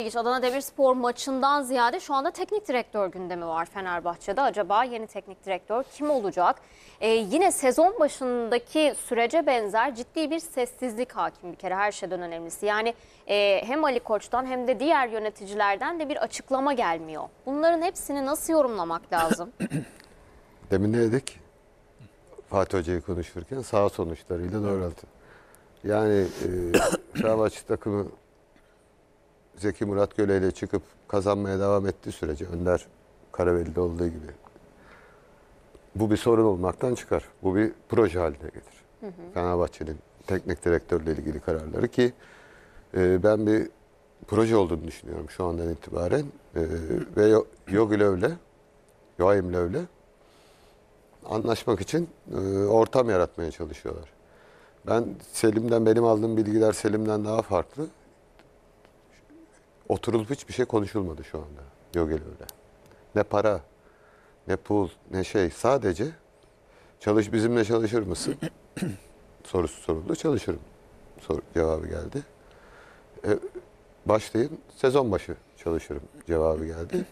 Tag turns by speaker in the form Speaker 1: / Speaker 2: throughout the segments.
Speaker 1: İlginç Adana Demirspor maçından ziyade şu anda teknik direktör gündemi var Fenerbahçe'de. Acaba yeni teknik direktör kim olacak? Ee, yine sezon başındaki sürece benzer ciddi bir sessizlik hakim bir kere her şeyden önemlisi. Yani e, hem Ali Koç'tan hem de diğer yöneticilerden de bir açıklama gelmiyor. Bunların hepsini nasıl yorumlamak lazım?
Speaker 2: Demin ne dedik? Fatih Hoca'yı konuşurken sağ sonuçlarıyla doğrultu. Yani e, Fenerbahçe takımı Zeki Murat Göle ile çıkıp kazanmaya devam ettiği sürece Önder Karaveli'de olduğu gibi bu bir sorun olmaktan çıkar. Bu bir proje haline gelir. Hı hı. Fenerbahçe'nin teknik direktörle ilgili kararları ki e, ben bir proje olduğunu düşünüyorum şu andan itibaren. E, ve Yogi Löv'le, Joachim Löv'le anlaşmak için e, ortam yaratmaya çalışıyorlar. Ben Selim'den benim aldığım bilgiler Selim'den daha farklı. Oturulup hiçbir şey konuşulmadı şu anda Gögeli'de. Ne para, ne pul, ne şey. Sadece çalış bizimle çalışır mısın? Sorusu soruldu. Çalışırım. Sor, cevabı geldi. Ee, başlayın. Sezon başı çalışırım cevabı geldi.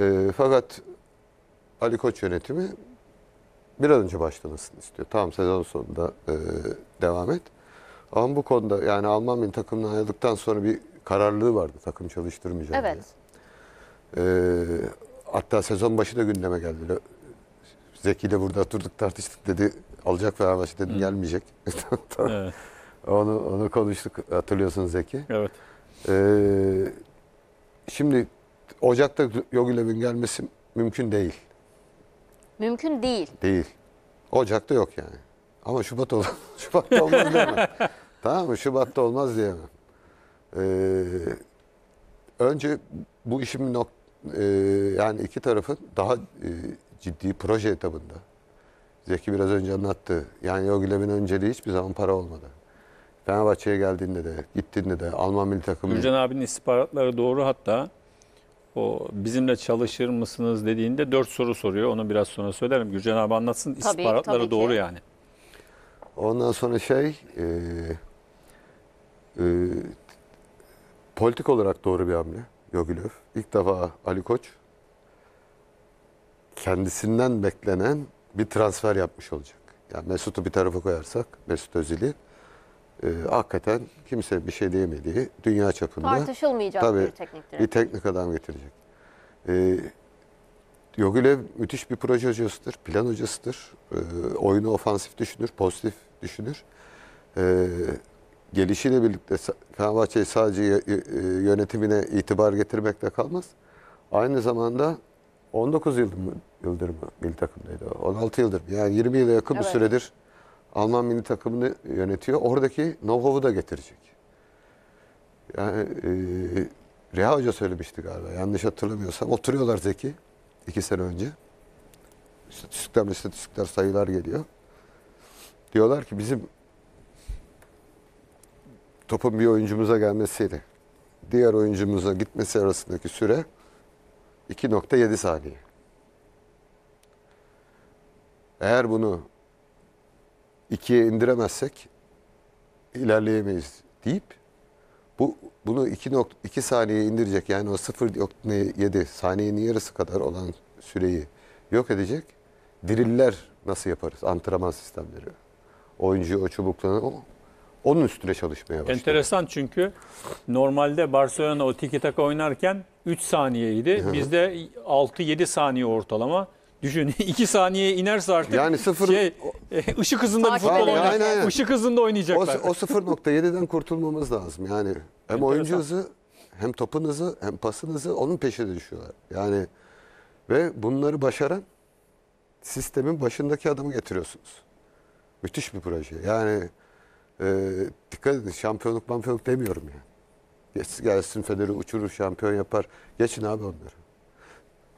Speaker 2: Ee, fakat Ali Koç yönetimi bir an önce başlamasını istiyor. Tamam sezon sonunda e, devam et. Ama bu konuda yani Alman milli takımdan ayrıldıktan sonra bir kararlılığı vardı takım çalıştırmayacağım evet. diye. Ee, hatta sezon başı da gündeme geldi. Zeki de burada oturduk tartıştık dedi alacak Fenerbahçe dedim Hı. gelmeyecek. evet. Onu, onu konuştuk hatırlıyorsunuz Zeki. Evet. Ee, şimdi Ocak'ta Yogilov'un gelmesi mümkün değil.
Speaker 1: Mümkün değil.
Speaker 2: Değil. Ocak'ta yok yani. Ama Şubat ol. Şubat'ta olmaz diyemem. tamam mı? Şubat'ta olmaz diyemem. Ee, önce bu işin nok e, yani iki tarafın daha e, ciddi proje etabında. Zeki biraz önce anlattı. Yani Yogilem'in önceliği hiçbir zaman para olmadı. Fenerbahçe'ye geldiğinde de, gittiğinde de Alman milli takımı...
Speaker 1: Gürcan abinin istihbaratları doğru hatta o bizimle çalışır mısınız dediğinde dört soru soruyor. Onu biraz sonra söylerim. Gürcan abi anlatsın. Tabii, istihbaratları ki. doğru yani.
Speaker 2: Ondan sonra şey e, e, Politik olarak doğru bir hamle Yogilöv. İlk defa Ali Koç kendisinden beklenen bir transfer yapmış olacak. Yani Mesut'u bir tarafa koyarsak, Mesut Özil'i e, hakikaten kimse bir şey diyemediği dünya çapında tartışılmayacak tabii, bir teknik direktör. Bir teknik adam getirecek. E, Yogilev müthiş bir proje hocasıdır, plan hocasıdır. E, oyunu ofansif düşünür, pozitif düşünür. E, gelişiyle birlikte Fenerbahçe sadece e, yönetimine itibar getirmekle kalmaz. Aynı zamanda 19 yıldır mı, yıldır mı milli takımdaydı? 16 yıldır. Yani 20 yıla yakın evet. bir süredir Alman milli takımını yönetiyor. Oradaki know da getirecek. Yani e, Reha Hoca söylemişti galiba. Yanlış hatırlamıyorsam. Oturuyorlar Zeki. iki sene önce. İstatistikler, istatistikler sayılar geliyor. Diyorlar ki bizim topun bir oyuncumuza gelmesiyle diğer oyuncumuza gitmesi arasındaki süre 2.7 saniye. Eğer bunu ikiye indiremezsek ilerleyemeyiz deyip bu bunu 2.2 saniye indirecek yani o 0.7 saniyenin yarısı kadar olan süreyi yok edecek diriller nasıl yaparız antrenman sistemleri. Oyuncuyu o çubukla o onun üstüne çalışmaya başladı.
Speaker 1: Enteresan çünkü normalde Barcelona o tiki taka oynarken 3 saniyeydi. Bizde 6-7 saniye ortalama. Düşün 2 saniye inerse artık Yani sıfır- şey, e, ışık hızında bir futbol edemez. Aynen, aynen. Işık hızında
Speaker 2: O, oynayacaklar. o 0.7'den kurtulmamız lazım. Yani hem oyuncu hızı, hem topun hızı, hem pasın hızı onun peşine düşüyorlar. Yani ve bunları başaran sistemin başındaki adamı getiriyorsunuz. Müthiş bir proje. Yani e, dikkat edin şampiyonluk mampiyonluk demiyorum yani. Geçsin, gelsin Fener'i uçurur şampiyon yapar. Geçin abi onları.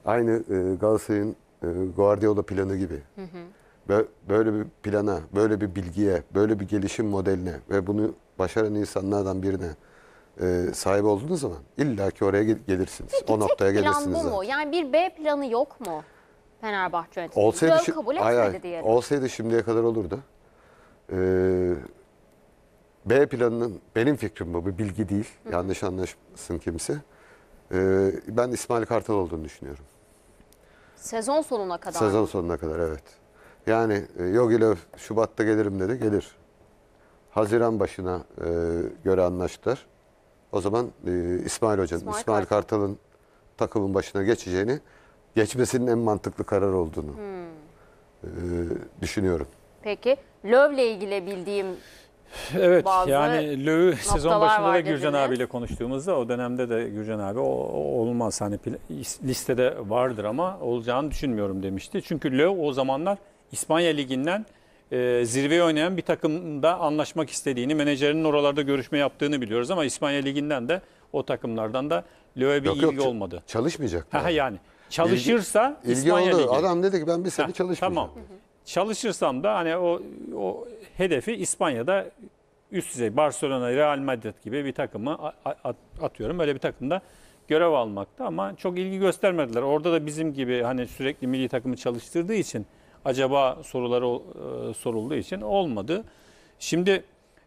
Speaker 2: Aynı e, Galatasaray'ın e, Guardiola planı gibi. Hı hı. Böyle bir plana, böyle bir bilgiye, böyle bir gelişim modeline ve bunu başaran insanlardan birine e, sahip olduğunuz zaman ki oraya gelirsiniz. Peki, o noktaya gelirsiniz. Peki bu
Speaker 1: mu? Yani bir B planı yok mu Fenerbahçe
Speaker 2: yönetiminde? Olsaydı, kabul etmedi hayır, diyelim. olsaydı şimdiye kadar olurdu. Ee, B planının benim fikrim bu. Bir bilgi değil. Hı. Yanlış anlaşılsın kimse. Ee, ben İsmail Kartal olduğunu düşünüyorum.
Speaker 1: Sezon sonuna kadar. Sezon
Speaker 2: sonuna kadar evet. Yani e, Yogilov Şubat'ta gelirim dedi. Gelir. Haziran başına e, göre anlaştılar. O zaman e, İsmail Hoca'nın, İsmail, İsmail Kartal'ın Kartal takımın başına geçeceğini, geçmesinin en mantıklı karar olduğunu hmm. e, düşünüyorum.
Speaker 1: Peki, Löv'le ilgili bildiğim Evet Bazı yani Löw'ü sezon başında da Gürcan dediniz. abiyle konuştuğumuzda o dönemde de Gürcan abi o, o olmaz hani listede vardır ama olacağını düşünmüyorum demişti. Çünkü Löw o zamanlar İspanya Ligi'nden e, zirveye oynayan bir takımda anlaşmak istediğini, menajerinin oralarda görüşme yaptığını biliyoruz ama İspanya Ligi'nden de o takımlardan da Löw'e bir yok, ilgi yok, olmadı.
Speaker 2: Çalışmayacak. Ha,
Speaker 1: yani. çalışırsa ilgi, ilgi İspanya oldu. Ligi. Adam dedi ki ben bir sene çalışmayacağım. Tamam. Hı hı çalışırsam da hani o, o hedefi İspanya'da üst düzey Barcelona, Real Madrid gibi bir takımı atıyorum. Öyle bir takımda görev almakta ama çok ilgi göstermediler. Orada da bizim gibi hani sürekli milli takımı çalıştırdığı için acaba soruları e, sorulduğu için olmadı. Şimdi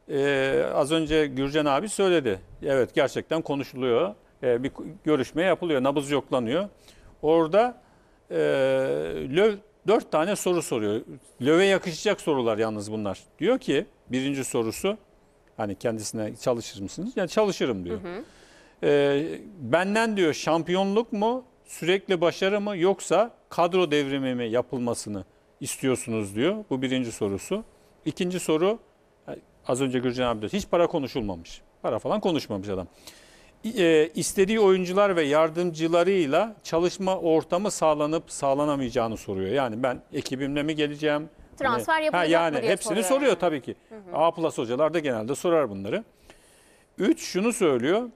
Speaker 1: e, az önce Gürcan abi söyledi. Evet gerçekten konuşuluyor. E, bir görüşme yapılıyor. Nabız yoklanıyor. Orada e, Löw dört tane soru soruyor. Löve yakışacak sorular yalnız bunlar. Diyor ki birinci sorusu hani kendisine çalışır mısınız? Yani çalışırım diyor. Hı hı. Ee, benden diyor şampiyonluk mu, sürekli başarı mı yoksa kadro devrimi mi yapılmasını istiyorsunuz diyor. Bu birinci sorusu. İkinci soru az önce Gürcan abi diyor hiç para konuşulmamış. Para falan konuşmamış adam e, istediği oyuncular ve yardımcılarıyla çalışma ortamı sağlanıp sağlanamayacağını soruyor. Yani ben ekibimle mi geleceğim? Transfer hani, ha, yani mı diye hepsini soruyor, yani. tabii ki. Hı hı. A plus hocalar da genelde sorar bunları. Üç şunu söylüyor.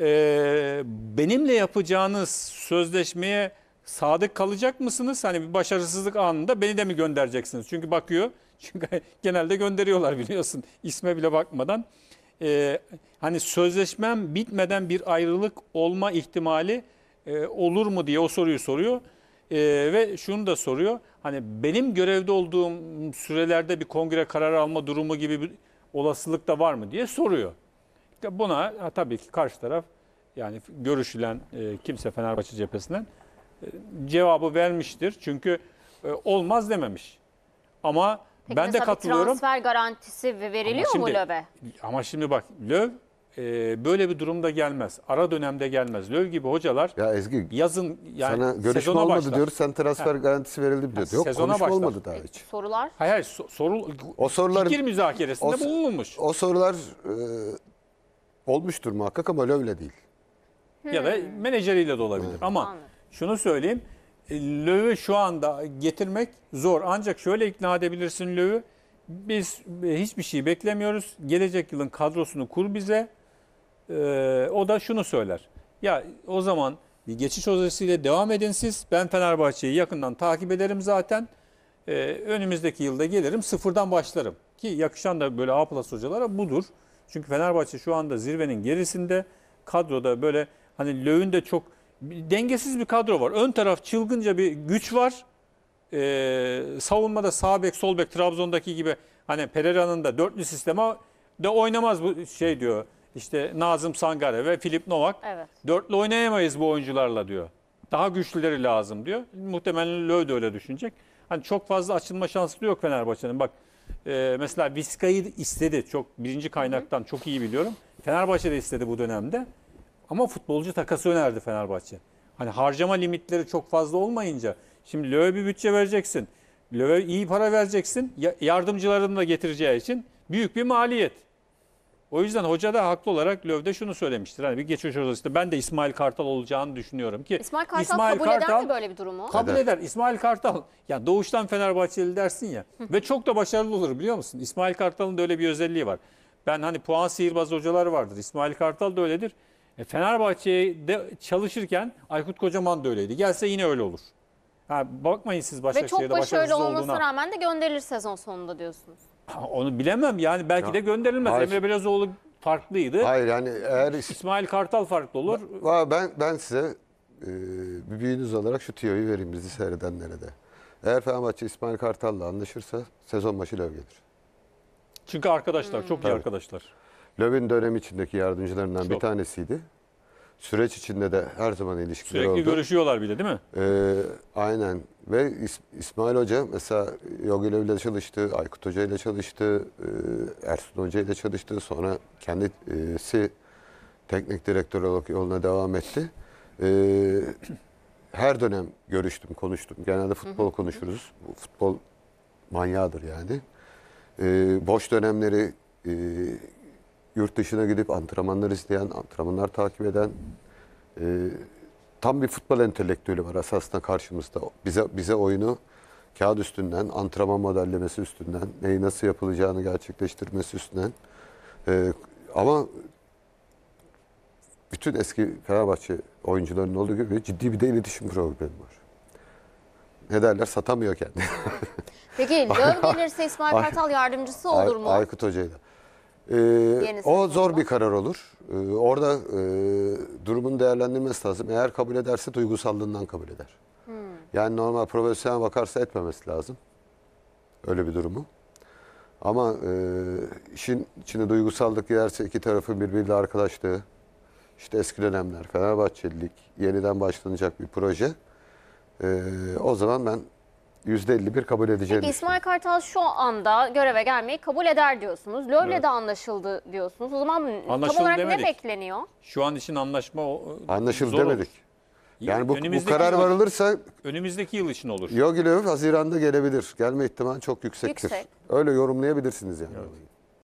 Speaker 1: E, benimle yapacağınız sözleşmeye sadık kalacak mısınız? Hani bir başarısızlık anında beni de mi göndereceksiniz? Çünkü bakıyor. Çünkü genelde gönderiyorlar biliyorsun. İsme bile bakmadan e, hani sözleşmem bitmeden bir ayrılık olma ihtimali e, olur mu diye o soruyu soruyor. E, ve şunu da soruyor. Hani benim görevde olduğum sürelerde bir kongre kararı alma durumu gibi bir olasılık da var mı diye soruyor. Buna ha, tabii ki karşı taraf yani görüşülen e, kimse Fenerbahçe cephesinden e, cevabı vermiştir. Çünkü e, olmaz dememiş. Ama Peki ben de katılıyorum. transfer garantisi veriliyor ama şimdi, mu LÖV'e? Ama şimdi bak LÖV e, böyle bir durumda gelmez. Ara dönemde gelmez. Löv gibi hocalar ya Ezgi, yazın yani sana görüşme olmadı başlar. diyoruz. Sen transfer ha. garantisi verildi
Speaker 2: diyor. Yok sezona konuşma başlar. olmadı daha e, hiç.
Speaker 1: E, sorular? Hayır
Speaker 2: hayır sorul o sorular fikir müzakeresinde o, bulunmuş. O sorular e, olmuştur muhakkak ama Löv'le değil.
Speaker 1: Hmm. Ya da hmm. menajeriyle de olabilir. Hmm. Ama Anladım. şunu söyleyeyim. E, Löw'ü şu anda getirmek zor. Ancak şöyle ikna edebilirsin Löw'ü. Biz e, hiçbir şey beklemiyoruz. Gelecek yılın kadrosunu kur bize. Ee, o da şunu söyler. Ya o zaman bir geçiş hocasıyla devam edin siz. Ben Fenerbahçe'yi yakından takip ederim zaten. Ee, önümüzdeki yılda gelirim sıfırdan başlarım. Ki yakışan da böyle A plus hocalara budur. Çünkü Fenerbahçe şu anda zirvenin gerisinde. Kadroda böyle hani Löw'ün de çok dengesiz bir kadro var. Ön taraf çılgınca bir güç var. Ee, savunmada sağ bek, sol bek Trabzon'daki gibi hani Pereira'nın da dörtlü sisteme de oynamaz bu şey diyor. İşte Nazım Sangare ve Filip Novak. Evet. Dörtlü oynayamayız bu oyuncularla diyor. Daha güçlüleri lazım diyor. Muhtemelen Löw de öyle düşünecek. Hani çok fazla açılma şansı da yok Fenerbahçe'nin. Bak e, mesela Viska'yı istedi. Çok birinci kaynaktan çok iyi biliyorum. Fenerbahçe de istedi bu dönemde. Ama futbolcu takası önerdi Fenerbahçe. Hani harcama limitleri çok fazla olmayınca şimdi Löw'e bir bütçe vereceksin. Löw'e iyi para vereceksin. Yardımcılarını da getireceği için büyük bir maliyet. O yüzden hoca da haklı olarak Löv'de şunu söylemiştir. Hani bir geçiş hocası ben de İsmail Kartal olacağını düşünüyorum ki. İsmail Kartal İsmail kabul Kartal, eder mi böyle bir durumu? Kabul eder. eder. İsmail Kartal ya doğuştan Fenerbahçeli dersin ya ve çok da başarılı olur biliyor musun? İsmail Kartal'ın da öyle bir özelliği var. Ben hani puan sihirbaz hocalar vardır. İsmail Kartal da öyledir. E, Fenerbahçe'de çalışırken Aykut Kocaman da öyleydi. Gelse yine öyle olur. Ha, bakmayın siz Ve çok Başakşehir'de başarılı olmasına olduğuna. rağmen de gönderilir sezon sonunda diyorsunuz. Onu bilemem yani belki de
Speaker 2: gönderilmez. hayır. Emre Belezoğlu farklıydı. Hayır yani eğer İsmail Kartal farklı olur. Va- ben ben size e, bir büyüğünüz olarak şu tüyoyu vereyim bizi seyredenlere de. Eğer Fenerbahçe İsmail Kartal'la anlaşırsa sezon başı löv gelir.
Speaker 1: Çünkü arkadaşlar çok iyi hmm. arkadaşlar.
Speaker 2: Löw'ün dönem içindeki yardımcılarından Çok. bir tanesiydi. Süreç içinde de her zaman ilişkiler Sürekli oldu. Sürekli
Speaker 1: görüşüyorlar bir de değil mi?
Speaker 2: Ee, aynen. Ve İs- İsmail Hoca mesela Yogi Löw ile çalıştı, Aykut Hoca ile çalıştı, e, Ersun Hoca ile çalıştı. Sonra kendisi teknik direktör olarak yoluna devam etti. Ee, her dönem görüştüm, konuştum. Genelde futbol konuşuruz. Bu futbol manyağıdır yani. Ee, boş dönemleri e, yurt dışına gidip antrenmanlar isteyen, antrenmanlar takip eden e, tam bir futbol entelektüeli var esasında karşımızda. Bize bize oyunu kağıt üstünden, antrenman modellemesi üstünden, neyi nasıl yapılacağını gerçekleştirmesi üstünden. E, ama bütün eski Fenerbahçe oyuncularının olduğu gibi ciddi bir de iletişim problemi var. Ne derler satamıyor kendini.
Speaker 1: Peki Lön gelirse İsmail Kartal yardımcısı olur mu? Aykut
Speaker 2: Hoca'yla. Ee, o zor bir karar olur. Ee, orada e, durumun değerlendirmesi lazım. Eğer kabul ederse duygusallığından kabul eder. Hmm. Yani normal profesyonel bakarsa etmemesi lazım. Öyle bir durumu. Ama e, işin içine duygusallık girerse iki tarafın birbiriyle arkadaşlığı, işte eski dönemler, Fenerbahçelilik, yeniden başlanacak bir proje. E, o zaman ben %51 kabul edeceğini Peki
Speaker 1: İsmail Kartal şu anda göreve gelmeyi kabul eder diyorsunuz. Löyle Evet. de anlaşıldı diyorsunuz. O zaman Anlaşıldı tam olarak demedik. ne bekleniyor? Şu an için anlaşma o-
Speaker 2: Anlaşıldı zor olur. demedik. Yani bu, bu karar yıl- varılırsa
Speaker 1: Önümüzdeki yıl
Speaker 2: için olur. Yogilev Haziran'da gelebilir. Gelme ihtimali çok yüksektir. Yüksek. Öyle yorumlayabilirsiniz yani.